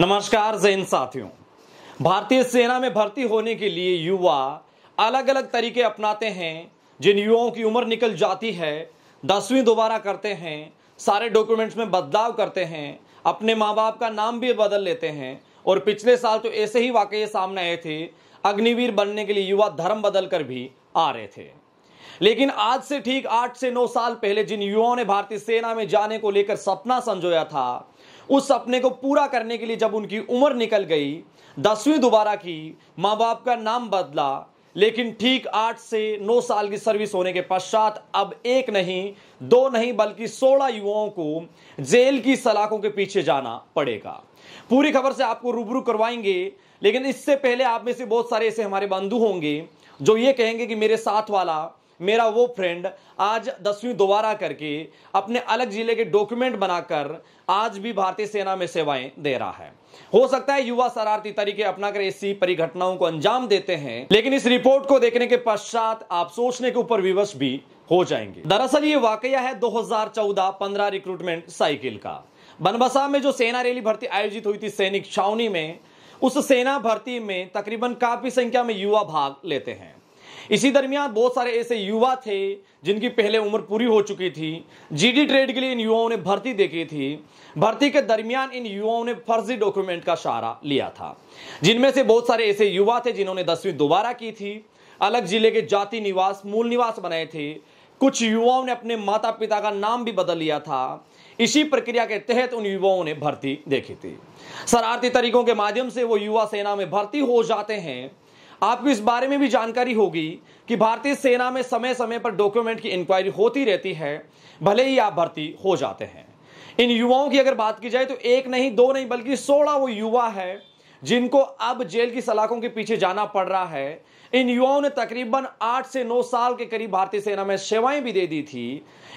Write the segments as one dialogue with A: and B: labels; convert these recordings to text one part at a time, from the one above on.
A: नमस्कार जैन साथियों भारतीय सेना में भर्ती होने के लिए युवा अलग अलग तरीके अपनाते हैं जिन युवाओं की उम्र निकल जाती है दसवीं दोबारा करते हैं सारे डॉक्यूमेंट्स में बदलाव करते हैं अपने माँ बाप का नाम भी बदल लेते हैं और पिछले साल तो ऐसे ही वाकई सामने आए थे अग्निवीर बनने के लिए युवा धर्म बदल कर भी आ रहे थे लेकिन आज से ठीक आठ से नौ साल पहले जिन युवाओं ने भारतीय सेना में जाने को लेकर सपना संजोया था उस सपने को पूरा करने के लिए जब उनकी उम्र निकल गई दसवीं दोबारा की माँ बाप का नाम बदला लेकिन ठीक आठ से नौ साल की सर्विस होने के पश्चात अब एक नहीं दो नहीं बल्कि सोलह युवाओं को जेल की सलाखों के पीछे जाना पड़ेगा पूरी खबर से आपको रूबरू करवाएंगे लेकिन इससे पहले आप में से बहुत सारे ऐसे हमारे बंधु होंगे जो ये कहेंगे कि मेरे साथ वाला मेरा वो फ्रेंड आज दसवीं दोबारा करके अपने अलग जिले के डॉक्यूमेंट बनाकर आज भी भारतीय सेना में सेवाएं दे रहा है हो सकता है युवा शरारती तरीके अपनाकर ऐसी परिघटनाओं को अंजाम देते हैं लेकिन इस रिपोर्ट को देखने के पश्चात आप सोचने के ऊपर विवश भी हो जाएंगे दरअसल ये वाकया है 2014-15 रिक्रूटमेंट साइकिल का बनबसा में जो सेना रैली भर्ती आयोजित हुई थी सैनिक छावनी में उस सेना भर्ती में तकरीबन काफी संख्या में युवा भाग लेते हैं इसी दरमियान बहुत सारे ऐसे युवा थे जिनकी पहले उम्र पूरी हो चुकी थी जीडी ट्रेड के लिए इन युवाओं ने भर्ती देखी थी भर्ती के दरमियान इन युवाओं ने फर्जी डॉक्यूमेंट का सहारा लिया था जिनमें से बहुत सारे ऐसे युवा थे जिन्होंने दसवीं दोबारा की थी अलग जिले के जाति निवास मूल निवास बनाए थे कुछ युवाओं ने अपने माता पिता का नाम भी बदल लिया था इसी प्रक्रिया के तहत उन युवाओं ने भर्ती देखी थी शरारती तरीकों के माध्यम से वो युवा सेना में भर्ती हो जाते हैं आपको इस बारे में भी जानकारी होगी कि भारतीय सेना में समय समय पर डॉक्यूमेंट की इंक्वायरी होती रहती है भले ही आप भर्ती हो जाते हैं इन युवाओं की अगर बात की जाए तो एक नहीं दो नहीं बल्कि सोलह वो युवा है जिनको अब जेल की सलाखों के पीछे जाना पड़ रहा है इन युवाओं ने तकरीबन आठ से नौ साल के करीब भारतीय सेना में सेवाएं भी दे दी थी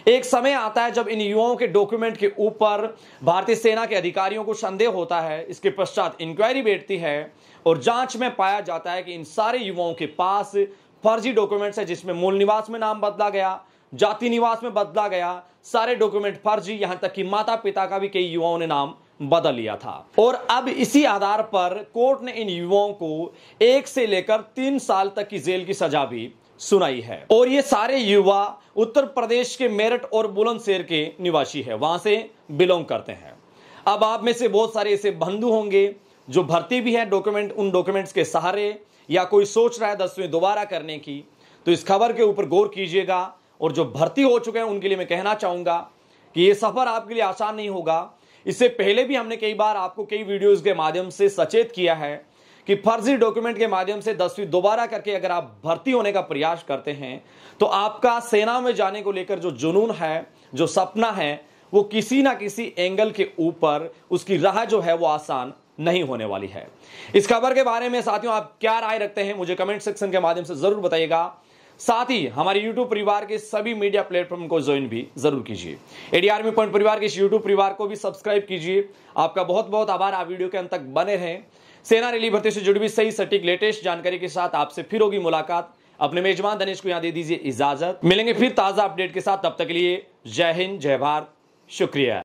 A: एक समय आता है जब इन युवाओं के डॉक्यूमेंट के ऊपर भारतीय सेना के अधिकारियों को संदेह होता है इसके पश्चात इंक्वायरी बैठती है और जांच में पाया जाता है कि इन सारे युवाओं के पास फर्जी डॉक्यूमेंट्स है जिसमें मूल निवास में नाम बदला गया जाति निवास में बदला गया सारे डॉक्यूमेंट फर्जी यहां तक कि माता पिता का भी कई युवाओं ने नाम बदल लिया था और अब इसी आधार पर कोर्ट ने इन युवाओं को एक से लेकर तीन साल तक की जेल की सजा भी सुनाई है और ये सारे युवा उत्तर प्रदेश के मेरठ और बुलंदशहर के निवासी है वहां से बिलोंग करते हैं अब आप में से बहुत सारे ऐसे बंधु होंगे जो भर्ती भी है डॉक्यूमेंट उन डॉक्यूमेंट्स के सहारे या कोई सोच रहा है दसवीं दोबारा करने की तो इस खबर के ऊपर गौर कीजिएगा और जो भर्ती हो चुके हैं उनके लिए मैं कहना चाहूंगा कि ये सफ़र आपके लिए आसान नहीं होगा इससे पहले भी हमने कई बार आपको कई वीडियोस के माध्यम से सचेत किया है कि फर्जी डॉक्यूमेंट के माध्यम से दसवीं दोबारा करके अगर आप भर्ती होने का प्रयास करते हैं तो आपका सेना में जाने को लेकर जो जुनून है जो सपना है वो किसी ना किसी एंगल के ऊपर उसकी राह जो है वो आसान नहीं होने वाली है इस खबर के बारे में साथियों आप क्या राय रखते हैं मुझे कमेंट सेक्शन के माध्यम से जरूर बताइएगा साथ ही हमारे यूट्यूब परिवार के सभी मीडिया प्लेटफॉर्म को ज्वाइन भी जरूर कीजिए एडीआरमी पॉइंट परिवार के इस यूट्यूब परिवार को भी सब्सक्राइब कीजिए आपका बहुत बहुत आभार आप वीडियो के अंत तक बने रहें सेना रैली भर्ती से जुड़ी हुई सही सटीक लेटेस्ट जानकारी के साथ आपसे फिर होगी मुलाकात अपने मेजबान धनेश को यहाँ दे दीजिए इजाजत मिलेंगे फिर ताजा अपडेट के साथ तब तक के लिए जय हिंद जय भारत शुक्रिया